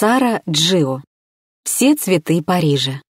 Сара Джио. Все цветы Парижа.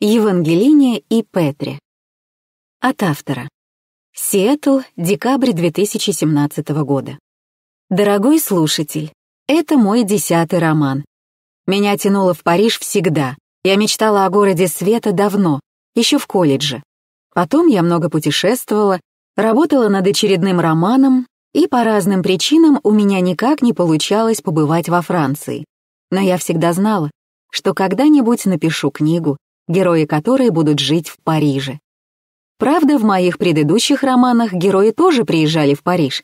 Евангелиния и Петре. От автора. Сиэтл, декабрь 2017 года. Дорогой слушатель, это мой десятый роман. Меня тянуло в Париж всегда, я мечтала о городе света давно, еще в колледже. Потом я много путешествовала, работала над очередным романом, и по разным причинам у меня никак не получалось побывать во Франции. Но я всегда знала, что когда-нибудь напишу книгу, герои которой будут жить в Париже. Правда, в моих предыдущих романах герои тоже приезжали в Париж,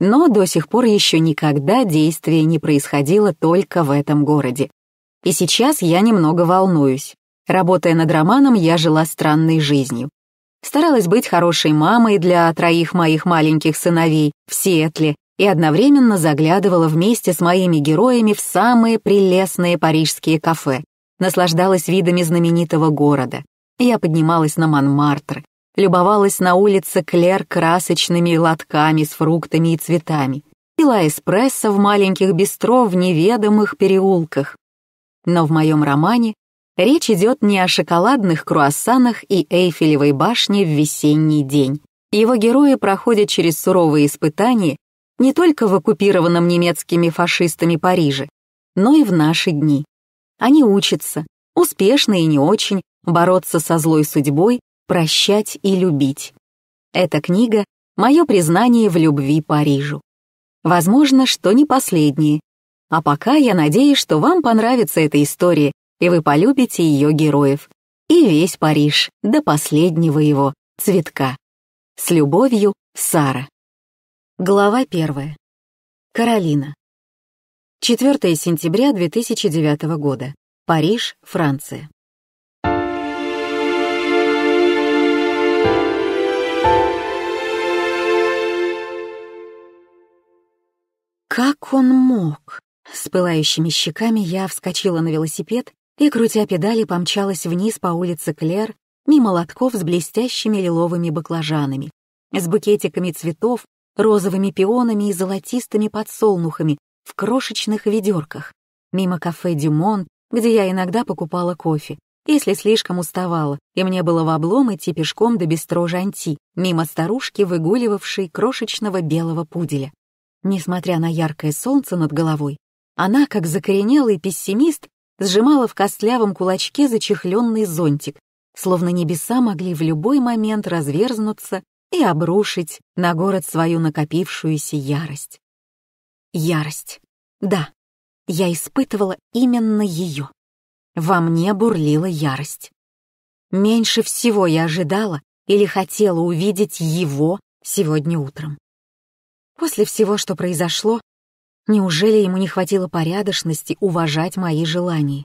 но до сих пор еще никогда действие не происходило только в этом городе. И сейчас я немного волнуюсь. Работая над романом, я жила странной жизнью. Старалась быть хорошей мамой для троих моих маленьких сыновей в Сиэтле и одновременно заглядывала вместе с моими героями в самые прелестные парижские кафе, наслаждалась видами знаменитого города. Я поднималась на Монмартр, любовалась на улице Клер красочными лотками с фруктами и цветами, пила эспрессо в маленьких бистро в неведомых переулках, но в моем романе речь идет не о шоколадных круассанах и Эйфелевой башне в весенний день. Его герои проходят через суровые испытания не только в оккупированном немецкими фашистами Париже, но и в наши дни. Они учатся, успешно и не очень, бороться со злой судьбой, прощать и любить. Эта книга — мое признание в любви Парижу. Возможно, что не последнее, а пока я надеюсь, что вам понравится эта история, и вы полюбите ее героев. И весь Париж, до последнего его цветка. С любовью, Сара. Глава первая. Каролина. 4 сентября 2009 года. Париж, Франция. Как он мог? С пылающими щеками я вскочила на велосипед и, крутя педали, помчалась вниз по улице Клер, мимо лотков с блестящими лиловыми баклажанами, с букетиками цветов, розовыми пионами и золотистыми подсолнухами в крошечных ведерках, мимо кафе «Дюмон», где я иногда покупала кофе, если слишком уставала, и мне было в облом идти пешком до бистро Жанти, мимо старушки, выгуливавшей крошечного белого пуделя. Несмотря на яркое солнце над головой, она, как закоренелый пессимист, сжимала в костлявом кулачке зачехленный зонтик, словно небеса могли в любой момент разверзнуться и обрушить на город свою накопившуюся ярость. Ярость. Да, я испытывала именно ее. Во мне бурлила ярость. Меньше всего я ожидала или хотела увидеть его сегодня утром. После всего, что произошло, Неужели ему не хватило порядочности уважать мои желания?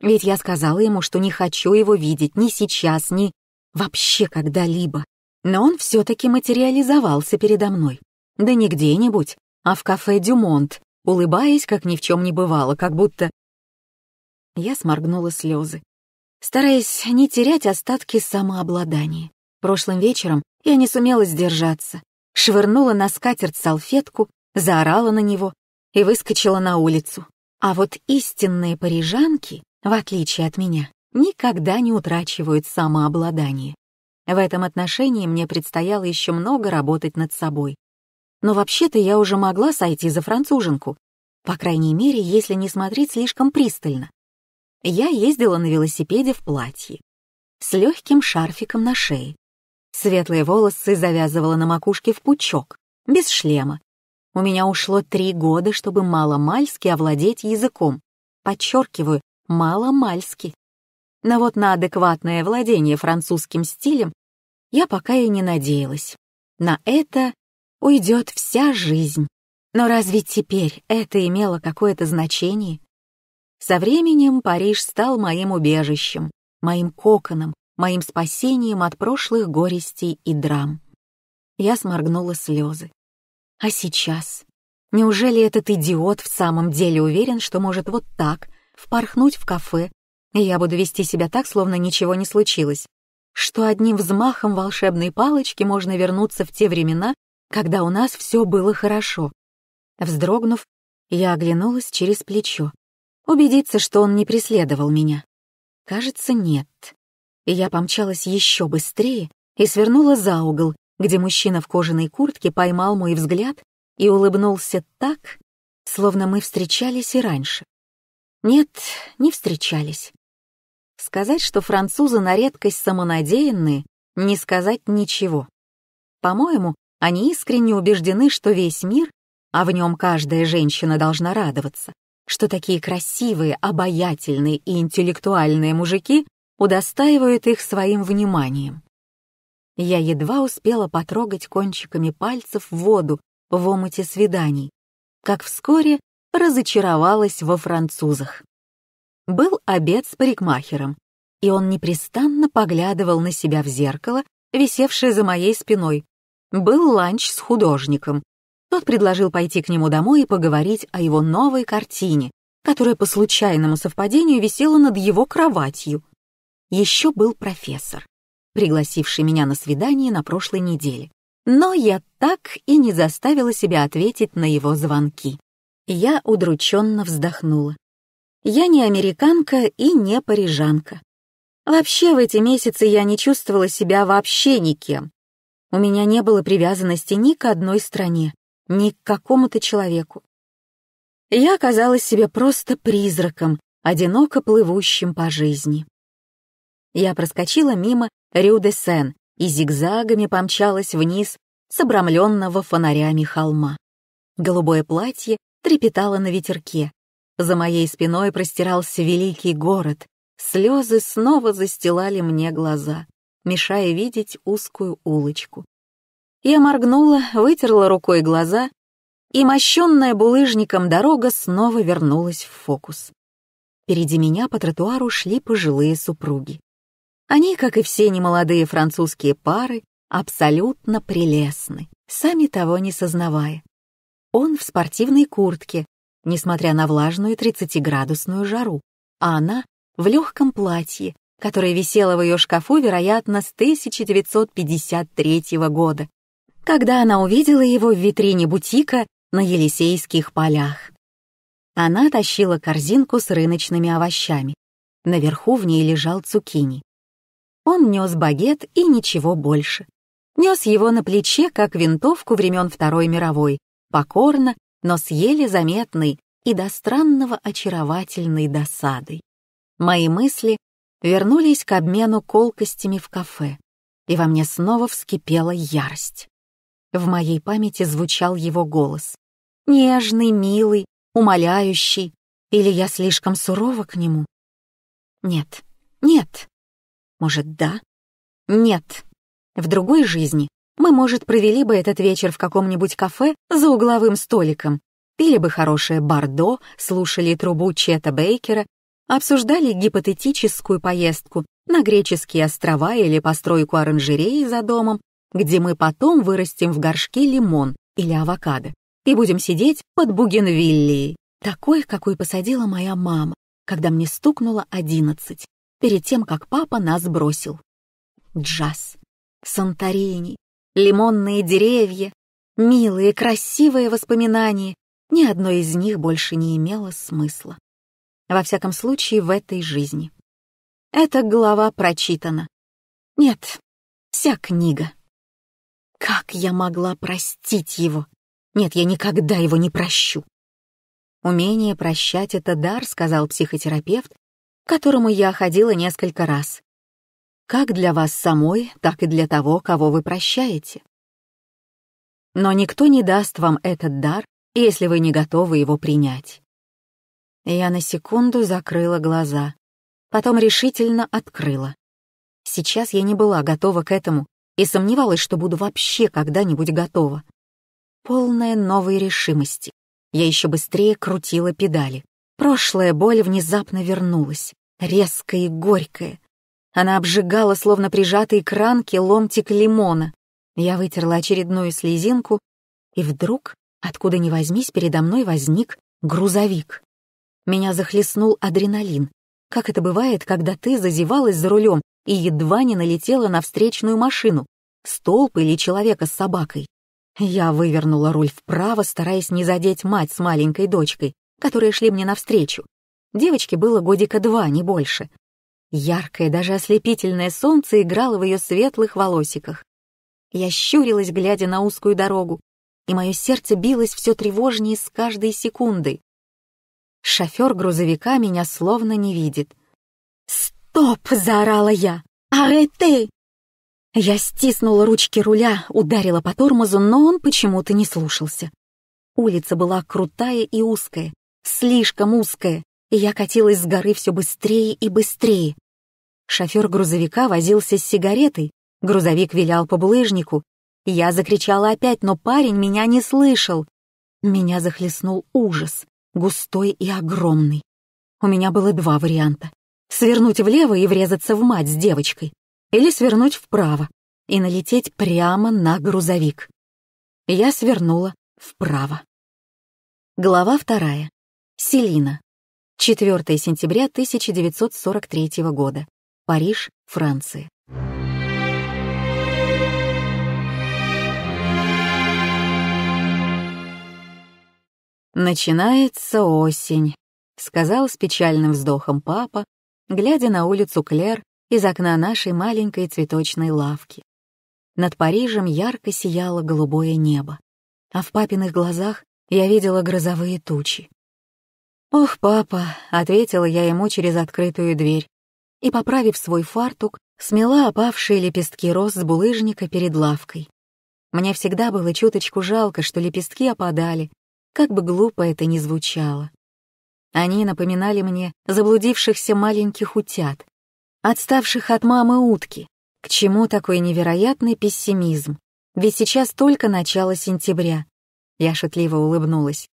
Ведь я сказала ему, что не хочу его видеть ни сейчас, ни вообще когда-либо. Но он все-таки материализовался передо мной. Да не где-нибудь, а в кафе «Дюмонт», улыбаясь, как ни в чем не бывало, как будто... Я сморгнула слезы, стараясь не терять остатки самообладания. Прошлым вечером я не сумела сдержаться, швырнула на скатерть салфетку, заорала на него, и выскочила на улицу. А вот истинные парижанки, в отличие от меня, никогда не утрачивают самообладание. В этом отношении мне предстояло еще много работать над собой. Но вообще-то я уже могла сойти за француженку, по крайней мере, если не смотреть слишком пристально. Я ездила на велосипеде в платье, с легким шарфиком на шее. Светлые волосы завязывала на макушке в пучок, без шлема, у меня ушло три года, чтобы маломальски овладеть языком. Подчеркиваю, маломальски. Но вот на адекватное владение французским стилем я пока и не надеялась. На это уйдет вся жизнь. Но разве теперь это имело какое-то значение? Со временем Париж стал моим убежищем, моим коконом, моим спасением от прошлых горестей и драм. Я сморгнула слезы. А сейчас? Неужели этот идиот в самом деле уверен, что может вот так впорхнуть в кафе, и я буду вести себя так, словно ничего не случилось, что одним взмахом волшебной палочки можно вернуться в те времена, когда у нас все было хорошо? Вздрогнув, я оглянулась через плечо, убедиться, что он не преследовал меня. Кажется, нет. И я помчалась еще быстрее и свернула за угол, где мужчина в кожаной куртке поймал мой взгляд и улыбнулся так, словно мы встречались и раньше. Нет, не встречались. Сказать, что французы на редкость самонадеянные, не сказать ничего. По-моему, они искренне убеждены, что весь мир, а в нем каждая женщина должна радоваться, что такие красивые, обаятельные и интеллектуальные мужики удостаивают их своим вниманием. Я едва успела потрогать кончиками пальцев воду в омуте свиданий, как вскоре разочаровалась во французах. Был обед с парикмахером, и он непрестанно поглядывал на себя в зеркало, висевшее за моей спиной. Был ланч с художником. Тот предложил пойти к нему домой и поговорить о его новой картине, которая по случайному совпадению висела над его кроватью. Еще был профессор пригласивший меня на свидание на прошлой неделе. Но я так и не заставила себя ответить на его звонки. Я удрученно вздохнула. Я не американка и не парижанка. Вообще в эти месяцы я не чувствовала себя вообще никем. У меня не было привязанности ни к одной стране, ни к какому-то человеку. Я оказалась себе просто призраком, одиноко плывущим по жизни. Я проскочила мимо Рю-де-Сен и зигзагами помчалась вниз с обрамленного фонарями холма. Голубое платье трепетало на ветерке. За моей спиной простирался великий город. Слезы снова застилали мне глаза, мешая видеть узкую улочку. Я моргнула, вытерла рукой глаза, и мощенная булыжником дорога снова вернулась в фокус. Впереди меня по тротуару шли пожилые супруги. Они, как и все немолодые французские пары, абсолютно прелестны, сами того не сознавая. Он в спортивной куртке, несмотря на влажную 30-градусную жару, а она в легком платье, которое висело в ее шкафу, вероятно, с 1953 года, когда она увидела его в витрине бутика на Елисейских полях. Она тащила корзинку с рыночными овощами. Наверху в ней лежал цукини. Он нес багет и ничего больше. Нес его на плече, как винтовку времен Второй мировой, покорно, но с еле заметной и до странного очаровательной досадой. Мои мысли вернулись к обмену колкостями в кафе, и во мне снова вскипела ярость. В моей памяти звучал его голос. Нежный, милый, умоляющий. Или я слишком сурова к нему? Нет, нет, может, да? Нет. В другой жизни мы, может, провели бы этот вечер в каком-нибудь кафе за угловым столиком, пили бы хорошее бордо, слушали трубу Чета Бейкера, обсуждали гипотетическую поездку на греческие острова или постройку оранжереи за домом, где мы потом вырастим в горшке лимон или авокадо и будем сидеть под бугенвиллией, такой, какой посадила моя мама, когда мне стукнуло одиннадцать перед тем, как папа нас бросил. Джаз, Санторини, лимонные деревья, милые, красивые воспоминания, ни одно из них больше не имело смысла. Во всяком случае, в этой жизни. Эта глава прочитана. Нет, вся книга. Как я могла простить его? Нет, я никогда его не прощу. Умение прощать — это дар, сказал психотерапевт, к которому я ходила несколько раз. Как для вас самой, так и для того, кого вы прощаете. Но никто не даст вам этот дар, если вы не готовы его принять. Я на секунду закрыла глаза, потом решительно открыла. Сейчас я не была готова к этому и сомневалась, что буду вообще когда-нибудь готова. Полная новой решимости. Я еще быстрее крутила педали. Прошлая боль внезапно вернулась, резкая и горькая. Она обжигала, словно прижатые к ранке, ломтик лимона. Я вытерла очередную слезинку, и вдруг, откуда ни возьмись, передо мной возник грузовик. Меня захлестнул адреналин, как это бывает, когда ты зазевалась за рулем и едва не налетела на встречную машину, столб или человека с собакой. Я вывернула руль вправо, стараясь не задеть мать с маленькой дочкой, которые шли мне навстречу. Девочке было годика два, не больше. Яркое, даже ослепительное солнце играло в ее светлых волосиках. Я щурилась, глядя на узкую дорогу, и мое сердце билось все тревожнее с каждой секундой. Шофер грузовика меня словно не видит. «Стоп!» — заорала я. «Арете!» Я стиснула ручки руля, ударила по тормозу, но он почему-то не слушался. Улица была крутая и узкая, слишком узкая, и я катилась с горы все быстрее и быстрее. Шофер грузовика возился с сигаретой, грузовик вилял по булыжнику. Я закричала опять, но парень меня не слышал. Меня захлестнул ужас, густой и огромный. У меня было два варианта. Свернуть влево и врезаться в мать с девочкой. Или свернуть вправо и налететь прямо на грузовик. Я свернула вправо. Глава вторая. Селина. 4 сентября 1943 года. Париж, Франция. «Начинается осень», — сказал с печальным вздохом папа, глядя на улицу Клер из окна нашей маленькой цветочной лавки. Над Парижем ярко сияло голубое небо, а в папиных глазах я видела грозовые тучи. «Ох, папа», — ответила я ему через открытую дверь, и, поправив свой фартук, смела опавшие лепестки роз с булыжника перед лавкой. Мне всегда было чуточку жалко, что лепестки опадали, как бы глупо это ни звучало. Они напоминали мне заблудившихся маленьких утят, отставших от мамы утки. К чему такой невероятный пессимизм? Ведь сейчас только начало сентября. Я шутливо улыбнулась.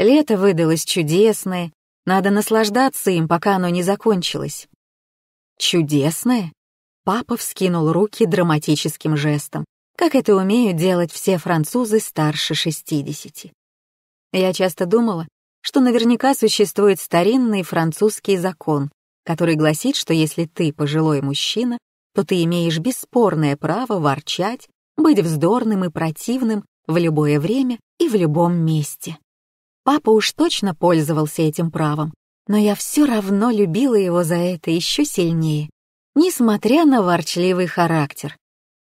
Лето выдалось чудесное, надо наслаждаться им, пока оно не закончилось. Чудесное? Папа вскинул руки драматическим жестом, как это умеют делать все французы старше 60. Я часто думала, что наверняка существует старинный французский закон, который гласит, что если ты пожилой мужчина, то ты имеешь бесспорное право ворчать, быть вздорным и противным в любое время и в любом месте. Папа уж точно пользовался этим правом, но я все равно любила его за это еще сильнее, несмотря на ворчливый характер.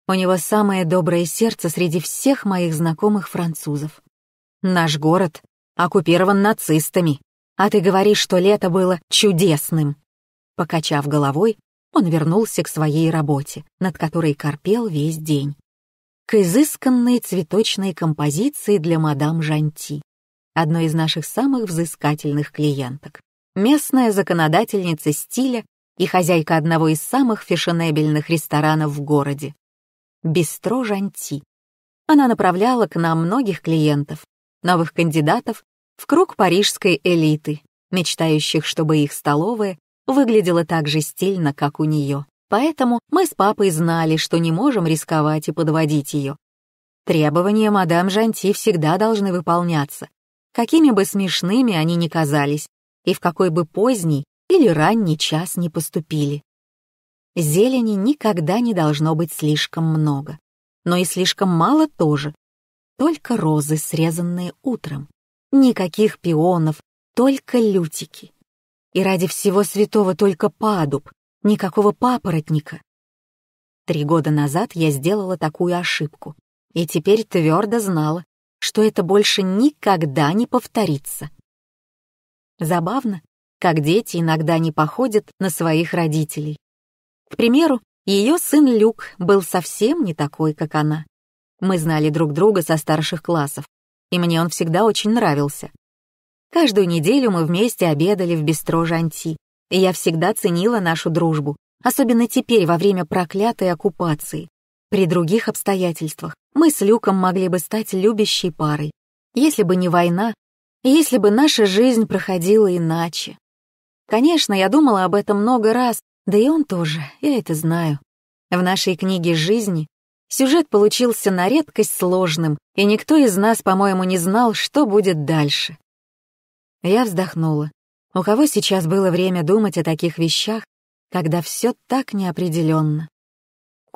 У него самое доброе сердце среди всех моих знакомых французов. Наш город оккупирован нацистами, а ты говоришь, что лето было чудесным. Покачав головой, он вернулся к своей работе, над которой корпел весь день. К изысканной цветочной композиции для мадам Жанти одной из наших самых взыскательных клиенток, местная законодательница стиля и хозяйка одного из самых фешенебельных ресторанов в городе — «Бистро Жанти». Она направляла к нам многих клиентов, новых кандидатов в круг парижской элиты, мечтающих, чтобы их столовая выглядела так же стильно, как у нее. Поэтому мы с папой знали, что не можем рисковать и подводить ее. Требования мадам Жанти всегда должны выполняться, какими бы смешными они ни казались и в какой бы поздний или ранний час ни поступили. Зелени никогда не должно быть слишком много, но и слишком мало тоже. Только розы, срезанные утром, никаких пионов, только лютики. И ради всего святого только падуб, никакого папоротника. Три года назад я сделала такую ошибку и теперь твердо знала, что это больше никогда не повторится. Забавно, как дети иногда не походят на своих родителей. К примеру, ее сын Люк был совсем не такой, как она. Мы знали друг друга со старших классов, и мне он всегда очень нравился. Каждую неделю мы вместе обедали в бистро Жанти, и я всегда ценила нашу дружбу, особенно теперь во время проклятой оккупации. При других обстоятельствах мы с Люком могли бы стать любящей парой, если бы не война, если бы наша жизнь проходила иначе. Конечно, я думала об этом много раз, да и он тоже, я это знаю. В нашей книге «Жизни» сюжет получился на редкость сложным, и никто из нас, по-моему, не знал, что будет дальше. Я вздохнула. У кого сейчас было время думать о таких вещах, когда все так неопределенно?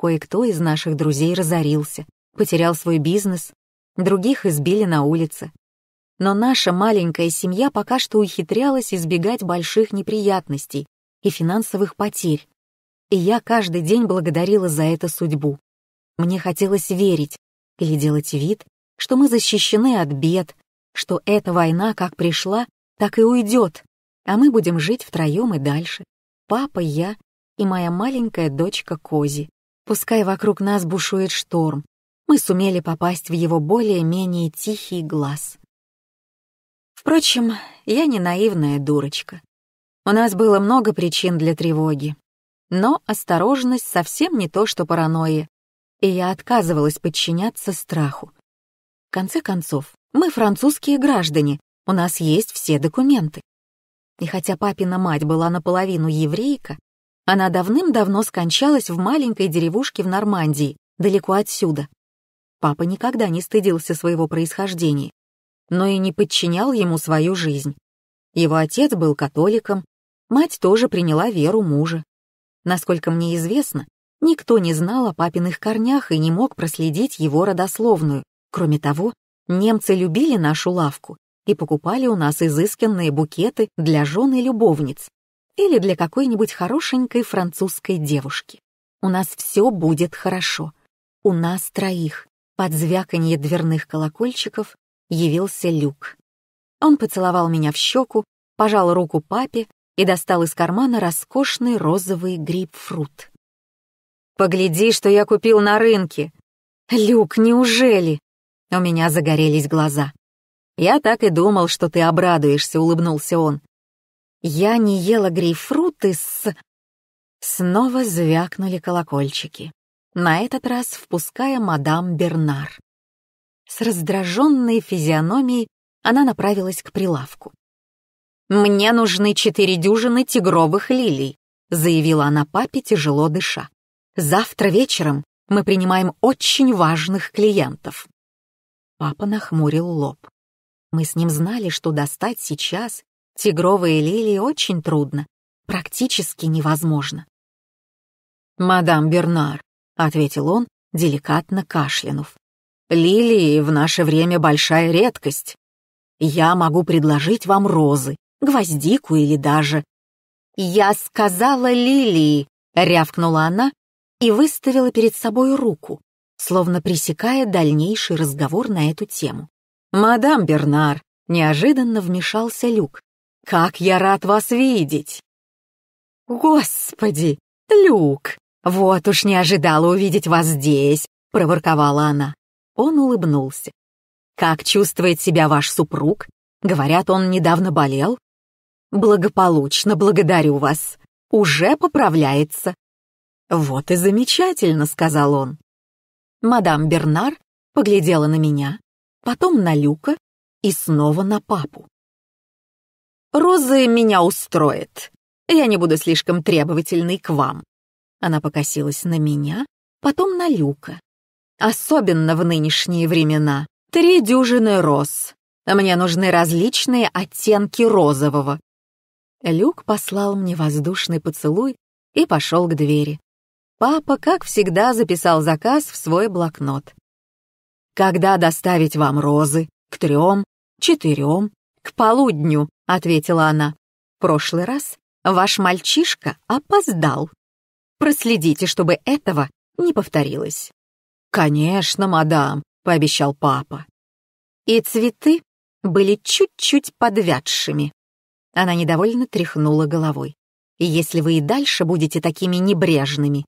Кое-кто из наших друзей разорился, потерял свой бизнес, других избили на улице. Но наша маленькая семья пока что ухитрялась избегать больших неприятностей и финансовых потерь. И я каждый день благодарила за это судьбу. Мне хотелось верить или делать вид, что мы защищены от бед, что эта война как пришла, так и уйдет, а мы будем жить втроем и дальше. Папа, я и моя маленькая дочка Кози. Пускай вокруг нас бушует шторм, мы сумели попасть в его более-менее тихий глаз. Впрочем, я не наивная дурочка. У нас было много причин для тревоги. Но осторожность совсем не то, что паранойя, и я отказывалась подчиняться страху. В конце концов, мы французские граждане, у нас есть все документы. И хотя папина мать была наполовину еврейка, она давным-давно скончалась в маленькой деревушке в Нормандии, далеко отсюда. Папа никогда не стыдился своего происхождения, но и не подчинял ему свою жизнь. Его отец был католиком, мать тоже приняла веру мужа. Насколько мне известно, никто не знал о папиных корнях и не мог проследить его родословную. Кроме того, немцы любили нашу лавку и покупали у нас изысканные букеты для жены любовниц, или для какой-нибудь хорошенькой французской девушки. У нас все будет хорошо. У нас троих. Под звяканье дверных колокольчиков явился Люк. Он поцеловал меня в щеку, пожал руку папе и достал из кармана роскошный розовый грейпфрут. «Погляди, что я купил на рынке!» «Люк, неужели?» У меня загорелись глаза. «Я так и думал, что ты обрадуешься», — улыбнулся он. Я не ела грейпфруты с... Снова звякнули колокольчики, на этот раз впуская мадам Бернар. С раздраженной физиономией она направилась к прилавку. «Мне нужны четыре дюжины тигровых лилий», заявила она папе, тяжело дыша. «Завтра вечером мы принимаем очень важных клиентов». Папа нахмурил лоб. Мы с ним знали, что достать сейчас Тигровые лилии очень трудно, практически невозможно. «Мадам Бернар», — ответил он, деликатно кашлянув, — «лилии в наше время большая редкость. Я могу предложить вам розы, гвоздику или даже...» «Я сказала лилии», — рявкнула она и выставила перед собой руку, словно пресекая дальнейший разговор на эту тему. «Мадам Бернар», — неожиданно вмешался Люк, как я рад вас видеть!» «Господи, Люк! Вот уж не ожидала увидеть вас здесь!» — проворковала она. Он улыбнулся. «Как чувствует себя ваш супруг? Говорят, он недавно болел?» «Благополучно, благодарю вас. Уже поправляется». «Вот и замечательно», — сказал он. Мадам Бернар поглядела на меня, потом на Люка и снова на папу. Розы меня устроит. Я не буду слишком требовательной к вам». Она покосилась на меня, потом на Люка. «Особенно в нынешние времена. Три дюжины роз. Мне нужны различные оттенки розового». Люк послал мне воздушный поцелуй и пошел к двери. Папа, как всегда, записал заказ в свой блокнот. «Когда доставить вам розы? К трем? Четырем?» «К полудню», — ответила она. «В прошлый раз ваш мальчишка опоздал. Проследите, чтобы этого не повторилось». «Конечно, мадам», — пообещал папа. И цветы были чуть-чуть подвядшими. Она недовольно тряхнула головой. «Если вы и дальше будете такими небрежными,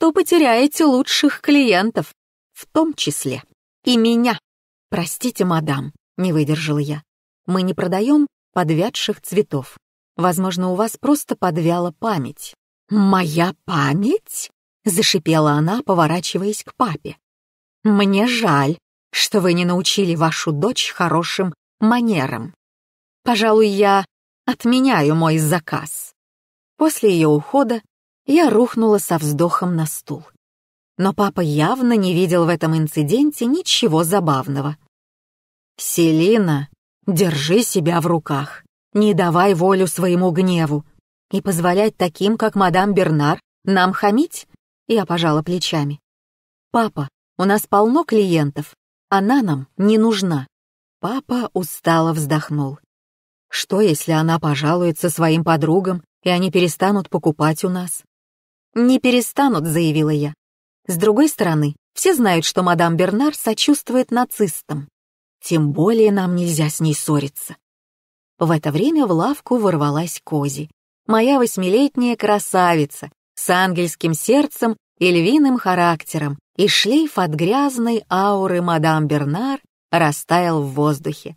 то потеряете лучших клиентов, в том числе и меня. Простите, мадам, не выдержал я. Мы не продаем подвядших цветов. Возможно, у вас просто подвяла память». «Моя память?» — зашипела она, поворачиваясь к папе. «Мне жаль, что вы не научили вашу дочь хорошим манерам. Пожалуй, я отменяю мой заказ». После ее ухода я рухнула со вздохом на стул. Но папа явно не видел в этом инциденте ничего забавного. «Селина», Держи себя в руках. Не давай волю своему гневу. И позволять таким, как мадам Бернар, нам хамить? Я пожала плечами. Папа, у нас полно клиентов. Она нам не нужна. Папа устало вздохнул. Что, если она пожалуется своим подругам, и они перестанут покупать у нас? «Не перестанут», — заявила я. С другой стороны, все знают, что мадам Бернар сочувствует нацистам. Тем более нам нельзя с ней ссориться. В это время в лавку ворвалась Кози, моя восьмилетняя красавица с ангельским сердцем и львиным характером, и шлейф от грязной ауры мадам Бернар растаял в воздухе.